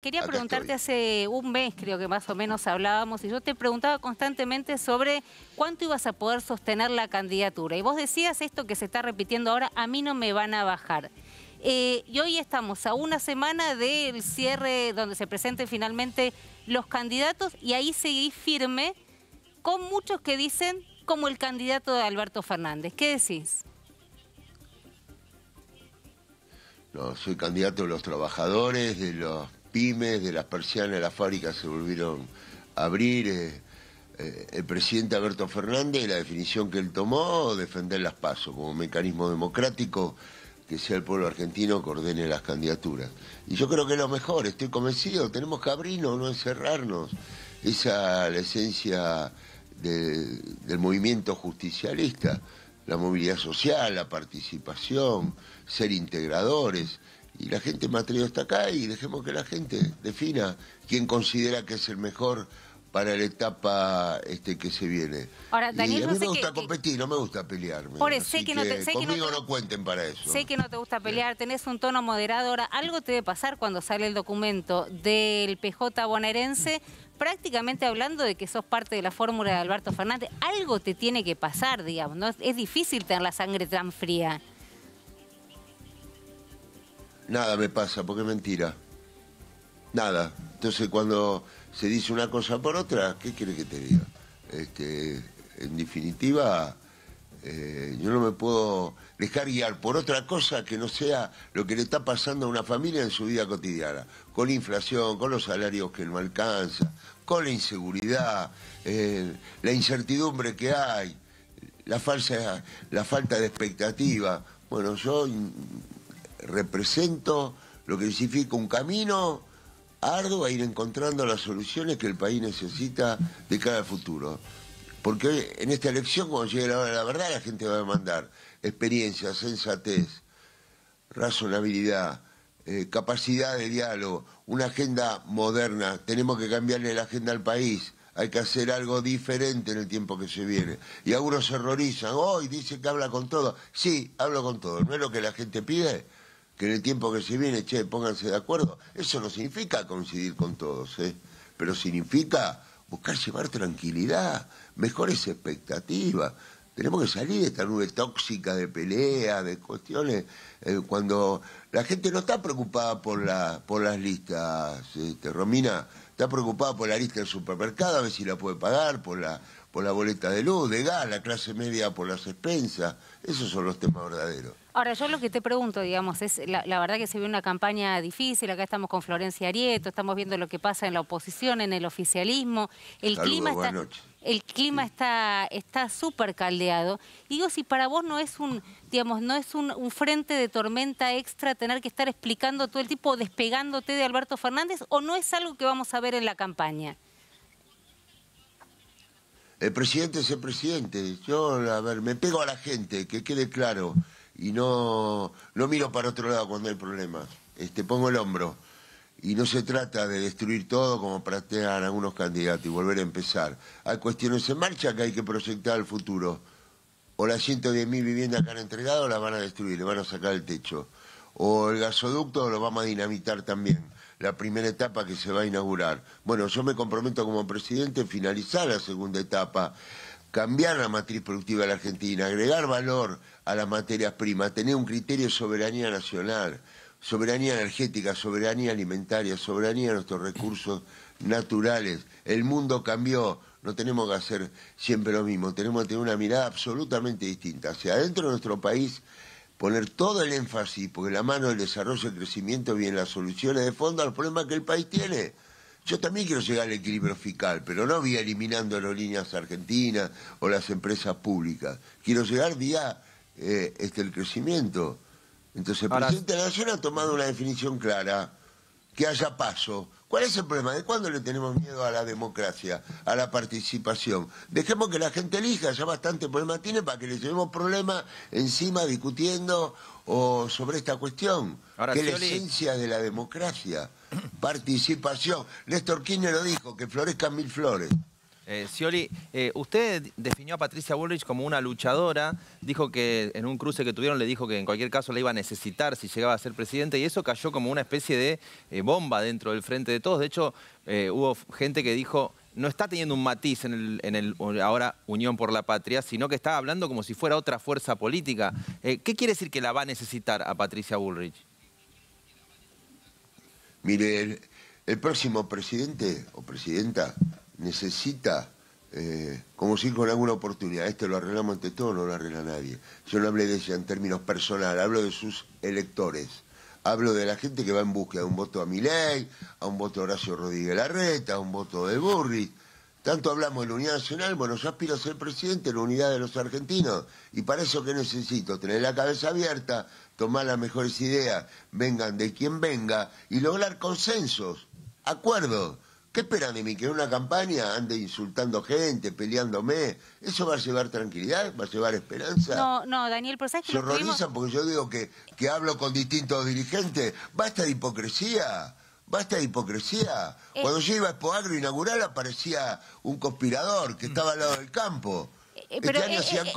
Quería preguntarte hace un mes, creo que más o menos hablábamos, y yo te preguntaba constantemente sobre cuánto ibas a poder sostener la candidatura. Y vos decías esto que se está repitiendo ahora, a mí no me van a bajar. Eh, y hoy estamos a una semana del cierre donde se presenten finalmente los candidatos y ahí seguís firme con muchos que dicen como el candidato de Alberto Fernández. ¿Qué decís? No, soy candidato de los trabajadores, de los pymes, de las persianas, de las fábricas se volvieron a abrir. Eh, eh, el presidente Alberto Fernández, la definición que él tomó, defender las pasos como mecanismo democrático que sea el pueblo argentino que ordene las candidaturas. Y yo creo que es lo mejor, estoy convencido, tenemos que abrirnos, no encerrarnos. Esa la esencia del movimiento justicialista, la movilidad social, la participación, ser integradores y la gente me ha hasta acá y dejemos que la gente defina quién considera que es el mejor para la etapa este que se viene. Ahora, Daniel, y a mí no me gusta competir, no me gusta pelearme. Por eso, sé que, no te, sé que no, cuenten para eso. Sé que no te gusta pelear, tenés un tono moderado. Ahora, algo te debe pasar cuando sale el documento del PJ bonaerense, prácticamente hablando de que sos parte de la fórmula de Alberto Fernández. Algo te tiene que pasar, digamos, Es difícil tener la sangre tan fría nada me pasa, porque es mentira. Nada. Entonces cuando se dice una cosa por otra, ¿qué quieres que te diga? Este, en definitiva, eh, yo no me puedo dejar guiar por otra cosa que no sea lo que le está pasando a una familia en su vida cotidiana, con la inflación, con los salarios que no alcanza, con la inseguridad, eh, la incertidumbre que hay, la, la falta de expectativa. Bueno, yo represento, lo que significa un camino arduo a ir encontrando las soluciones que el país necesita de cara al futuro. Porque en esta elección, cuando llegue la hora de la verdad, la gente va a demandar experiencia, sensatez, razonabilidad, eh, capacidad de diálogo, una agenda moderna. Tenemos que cambiarle la agenda al país. Hay que hacer algo diferente en el tiempo que se viene. Y algunos se horrorizan. Hoy dice que habla con todo. Sí, hablo con todo. ¿No es lo que la gente pide? que en el tiempo que se viene, che, pónganse de acuerdo. Eso no significa coincidir con todos, ¿eh? pero significa buscar llevar tranquilidad, mejores expectativas. Tenemos que salir de esta nube tóxica de pelea, de cuestiones, eh, cuando la gente no está preocupada por, la, por las listas, este, Romina, está preocupada por la lista del supermercado, a ver si la puede pagar, por la, por la boleta de luz, de gas, la clase media por las expensas. Esos son los temas verdaderos. Ahora, yo lo que te pregunto, digamos, es la, verdad que se ve una campaña difícil, acá estamos con Florencia Arieto, estamos viendo lo que pasa en la oposición, en el oficialismo, el clima está... El clima está súper caldeado. digo, si para vos no es un, digamos, no es un, frente de tormenta extra tener que estar explicando todo el tipo despegándote de Alberto Fernández, o no es algo que vamos a ver en la campaña. El presidente es el presidente. Yo, a ver, me pego a la gente, que quede claro y no, no miro para otro lado cuando hay problemas. Este, pongo el hombro. Y no se trata de destruir todo como plantean algunos candidatos y volver a empezar. Hay cuestiones en marcha que hay que proyectar al futuro. O las 110.000 viviendas que han entregado las van a destruir, le van a sacar el techo. O el gasoducto lo vamos a dinamitar también. La primera etapa que se va a inaugurar. Bueno, yo me comprometo como presidente a finalizar la segunda etapa cambiar la matriz productiva de la Argentina, agregar valor a las materias primas, tener un criterio de soberanía nacional, soberanía energética, soberanía alimentaria, soberanía de nuestros recursos naturales. El mundo cambió, no tenemos que hacer siempre lo mismo, tenemos que tener una mirada absolutamente distinta. Hacia o sea, dentro de nuestro país poner todo el énfasis, porque la mano del desarrollo y el crecimiento viene las soluciones de fondo al problema que el país tiene. Yo también quiero llegar al equilibrio fiscal, pero no vía eliminando las líneas argentinas o las empresas públicas. Quiero llegar vía eh, este, el crecimiento. Entonces, el presidente de la Nación ha tomado una definición clara, que haya paso. ¿Cuál es el problema? ¿De cuándo le tenemos miedo a la democracia, a la participación? Dejemos que la gente elija, ya bastante problema tiene para que le llevemos problemas encima discutiendo o sobre esta cuestión, que es la esencia de la democracia, participación. Néstor Kirchner lo dijo, que florezcan mil flores. Eh, eh, usted definió a Patricia Bullrich como una luchadora, dijo que en un cruce que tuvieron le dijo que en cualquier caso la iba a necesitar si llegaba a ser presidente y eso cayó como una especie de eh, bomba dentro del frente de todos. De hecho, eh, hubo gente que dijo, no está teniendo un matiz en el, ahora Unión por la Patria, sino que está hablando como si fuera otra fuerza política. ¿Qué quiere decir que la va a necesitar a Patricia Bullrich? Mire, el próximo presidente o presidenta necesita eh, como si con alguna oportunidad, esto lo arreglamos ante todo, no lo arregla nadie. Yo no hablé de ella en términos personales, hablo de sus electores, hablo de la gente que va en búsqueda de un voto a Milei, a un voto a Horacio Rodríguez Larreta, a un voto de Burri. Tanto hablamos de la unidad nacional, bueno, yo aspiro a ser presidente de la unidad de los argentinos. ¿Y para eso que necesito? Tener la cabeza abierta, tomar las mejores ideas, vengan de quien venga, y lograr consensos, acuerdos ¿Qué esperan de mí? ¿Que en una campaña ande insultando gente, peleándome? ¿Eso va a llevar tranquilidad? ¿Va a llevar esperanza? No, no, Daniel, por pues, ¿sabes que Se horrorizan porque yo digo que, que hablo con distintos dirigentes. ¡Basta de hipocresía! Basta de hipocresía. Eh. Cuando yo iba a Espoagro inaugural aparecía un conspirador que estaba al lado del campo. Eh, este eh, eh, para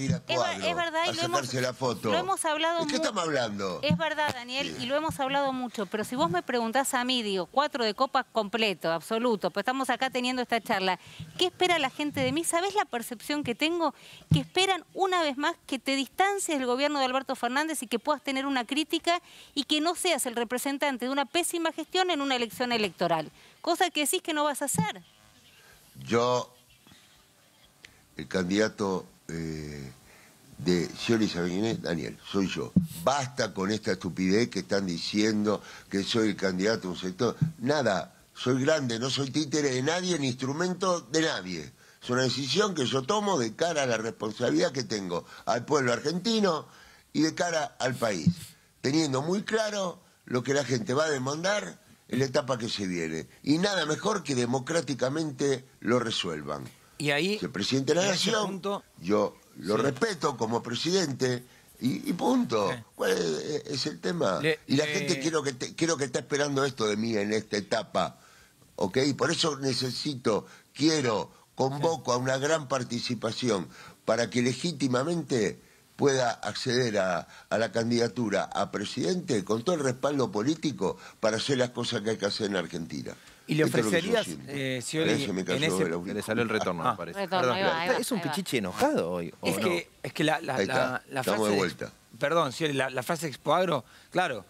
ir a cuadro, es, verdad, y lo hemos, Lo hemos hablado ¿De qué estamos hablando? Es verdad, Daniel, y lo hemos hablado mucho, pero si vos me preguntás a mí, digo, cuatro de copas completo, absoluto, pues estamos acá teniendo esta charla, ¿qué espera la gente de mí? ¿Sabés la percepción que tengo? Que esperan una vez más que te distancies del gobierno de Alberto Fernández y que puedas tener una crítica y que no seas el representante de una pésima gestión en una elección electoral, cosa que decís que no vas a hacer. Yo el candidato eh, de Scioli, y Daniel, soy yo. Basta con esta estupidez que están diciendo que soy el candidato de un sector. Nada, soy grande, no soy títere de nadie ni instrumento de nadie. Es una decisión que yo tomo de cara a la responsabilidad que tengo al pueblo argentino y de cara al país, teniendo muy claro lo que la gente va a demandar en la etapa que se viene. Y nada mejor que democráticamente lo resuelvan. Y ahí... El presidente de la Nación, yo lo respeto como presidente, y, punto. ¿Cuál e, es, el tema? y la eh, gente quiero que está esperando esto de mí en esta etapa. ¿Ok? Por eso necesito, quiero, convoco a una gran participación para que legítimamente pueda acceder a, a la candidatura a presidente con todo el respaldo político para hacer las cosas que hay que hacer en Argentina. ¿Y le ofrecerías, eh, Scioli, en ese... Le salió el retorno, ah. me parece. Perdón, es un pichiche enojado hoy. Es, no? que, es que la, la, la, frase... De vuelta. Perdón, Scioli, la, frase Expoagro, claro,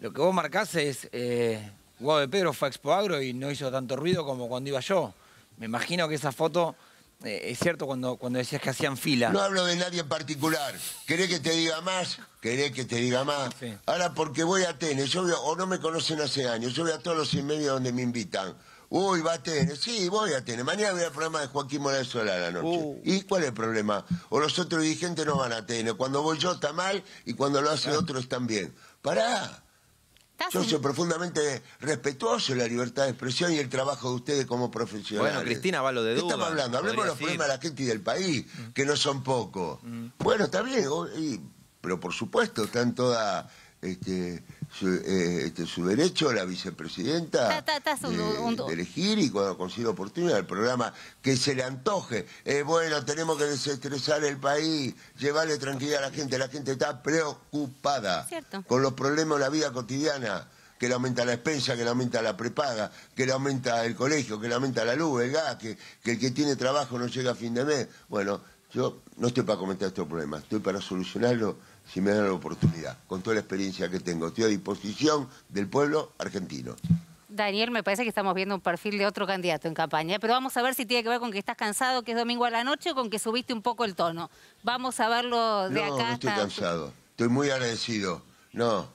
lo que vos marcás es... Eh, Guau de Pedro fue a Expoagro y no hizo tanto ruido como cuando iba yo. Me imagino que esa foto eh, es cierto cuando, cuando decías que hacían fila. No hablo de nadie en particular. ¿Querés que te diga más? ¿Querés que te diga más? Ahora, porque voy a tener. o no me conocen hace años, yo voy a todos los y donde me invitan. Uy, va a tener. sí, voy a tener. Mañana voy al programa de Joaquín Morales la noche. Uh. ¿Y cuál es el problema? O los otros dirigentes no van a tener. Cuando voy yo está mal y cuando lo hacen otros también. ¿Para? Pará. Yo soy profundamente respetuoso de la libertad de expresión y el trabajo de ustedes como profesionales. Bueno, Cristina va lo de duda. estamos hablando? Hablemos de los problemas de la gente y del país, mm. que no son pocos. Mm. Bueno, está bien, pero por supuesto, están todas... Este, su, eh, este, su derecho la vicepresidenta de, elegir y cuando consiga oportunidad el programa que se le antoje. Eh, bueno, tenemos que desestresar el país, llevarle tranquilidad a la gente. La gente está preocupada con los problemas de la vida cotidiana que le aumenta la expensa, que le aumenta la prepaga, que le aumenta el colegio, que le aumenta la luz, el gas, que, que el que tiene trabajo no llega a fin de mes. Bueno, yo no estoy para comentar estos problemas, estoy para solucionarlo si me dan la oportunidad, con toda la experiencia que tengo. Estoy a disposición del pueblo argentino. Daniel, me parece que estamos viendo un perfil de otro candidato en campaña, ¿eh? pero vamos a ver si tiene que ver con que estás cansado, que es domingo a la noche o con que subiste un poco el tono. Vamos a verlo de no, acá. No, estoy cansado. Estoy muy agradecido. No,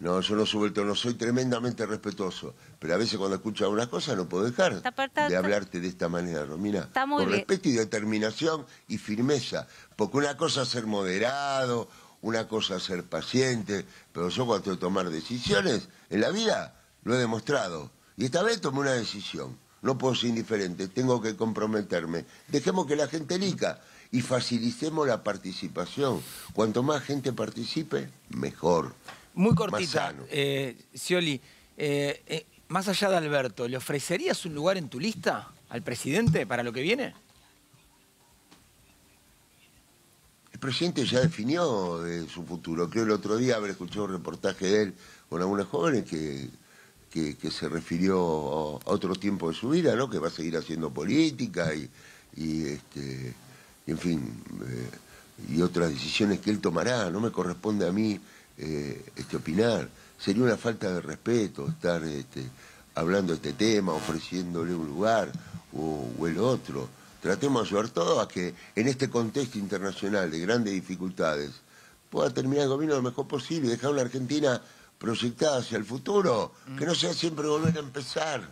no, yo no subo el tono. Soy tremendamente respetuoso, pero a veces cuando escucho algunas cosas no puedo dejar de hablarte de esta manera, Romina. Está muy con respeto y determinación y firmeza, porque una cosa es ser moderado, una cosa es ser paciente, pero yo cuando tengo que tomar decisiones en la vida lo he demostrado. Y esta vez tomé una decisión. No puedo ser indiferente, tengo que comprometerme. Dejemos que la gente elija y facilicemos la participación. Cuanto más gente participe, mejor. Muy cortita, eh, eh, eh, más allá de Alberto, ¿le ofrecerías un lugar en tu lista al presidente para lo que viene? presidente ya definió de su futuro. Creo el otro día haber escuchado un reportaje de él con algunas jóvenes que, que, se refirió a otro tiempo de su vida, ¿no? Que va a seguir haciendo política y, este, en fin, eh, y otras decisiones que él tomará. No me corresponde a mí eh, este, opinar. Sería una falta de respeto estar este, hablando de este tema, ofreciéndole un lugar o el otro tratemos de ayudar todos a que en este contexto internacional de grandes dificultades pueda terminar el gobierno lo mejor posible y dejar una Argentina proyectada hacia el futuro, mm. que no sea siempre volver a empezar,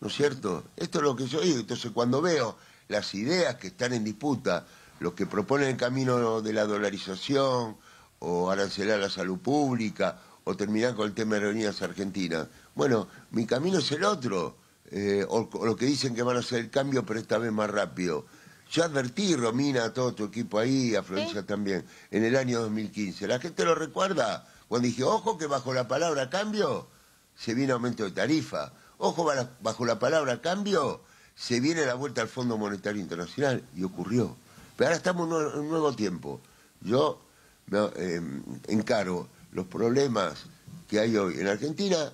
¿no es cierto? Esto es lo que yo digo, entonces cuando veo las ideas que están en disputa, los que proponen el camino de la dolarización o arancelar la salud pública o terminar con el tema de reunidas argentinas, bueno, mi camino es el otro eh, o, lo que dicen que van a hacer el cambio, pero esta vez más rápido. Yo advertí, Romina, a todo tu equipo ahí, a Florencia también, en el año 2015. La gente lo recuerda cuando dije, ojo que bajo la palabra cambio se viene aumento de tarifa. Ojo, bajo la palabra cambio se viene la vuelta al Fondo Monetario Internacional. Y ocurrió. Pero ahora estamos en un nuevo tiempo. Yo em, encaro los problemas que hay hoy en Argentina,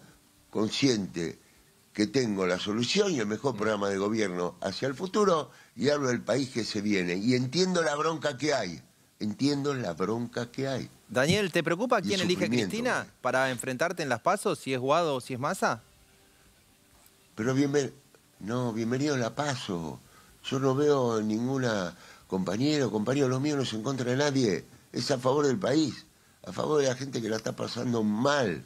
consciente que tengo la solución y el mejor mm. programa de gobierno hacia el futuro y hablo del país que se viene. Y entiendo la bronca que hay, entiendo la bronca que hay. Daniel, ¿te preocupa quién elige elige Cristina para enfrentarte en las pasos, si es Guado o si es Massa? Pero bienvenido, no, bienvenido a la paso. Yo no veo ninguna compañero, compañero, lo mío no se en contra de nadie, es a favor del país, a favor de la gente que la está pasando mal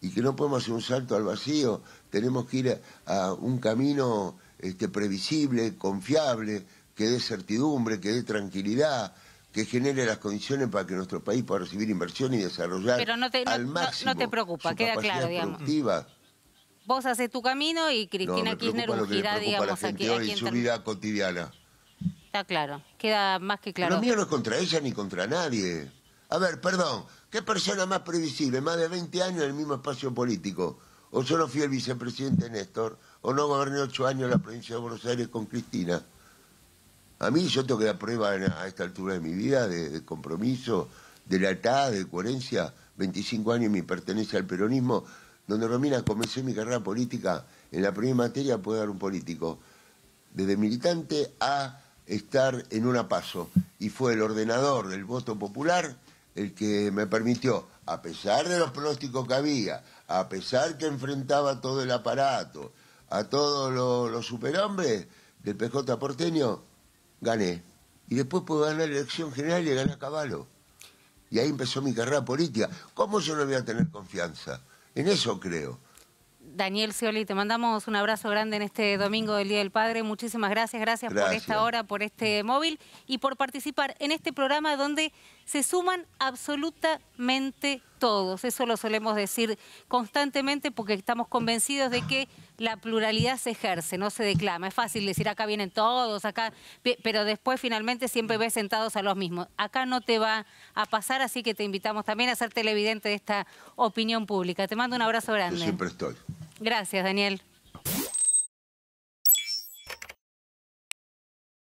y que no podemos hacer un salto al vacío tenemos que ir a, un camino este, previsible, confiable, que dé certidumbre, que dé tranquilidad, que genere las condiciones para que nuestro país pueda recibir inversión y desarrollar Pero no te, no, al máximo no, te preocupa, queda claro, digamos. Vos haces tu camino y Cristina Kirchner ungirá, digamos, a, quien hoy, su vida cotidiana. Está claro, queda más que claro. Lo mío no es contra ella ni contra nadie. A ver, perdón, ¿qué persona más previsible? Más de 20 años en el mismo espacio político o yo no fui el vicepresidente Néstor, o no goberné ocho años la provincia de Buenos Aires con Cristina. A mí yo tengo que dar prueba a esta altura de mi vida de, compromiso, de lealtad, de coherencia. 25 años mi pertenencia al peronismo, donde Romina comencé mi carrera política. En la primera materia puede dar un político, desde militante a estar en un paso. Y fue el ordenador del voto popular el que me permitió a pesar de los pronósticos que había, a pesar que enfrentaba todo el aparato, a todos los, superhombres del PJ porteño, gané. Y después pude ganar la elección general y ganar a Caballo. Y ahí empezó mi carrera política. ¿Cómo yo no voy a tener confianza? En eso creo. Daniel Cioli, te mandamos un abrazo grande en este domingo del Día del Padre. Muchísimas gracias, gracias, por esta hora, por este móvil y por participar en este programa donde se suman absolutamente todos. Eso lo solemos decir constantemente porque estamos convencidos de que la pluralidad se ejerce, no se declama. Es fácil decir acá vienen todos, acá, pero después finalmente siempre ves sentados a los mismos. Acá no te va a pasar, así que te invitamos también a ser televidente de esta opinión pública. Te mando un abrazo grande. Yo siempre estoy. Gracias, Daniel.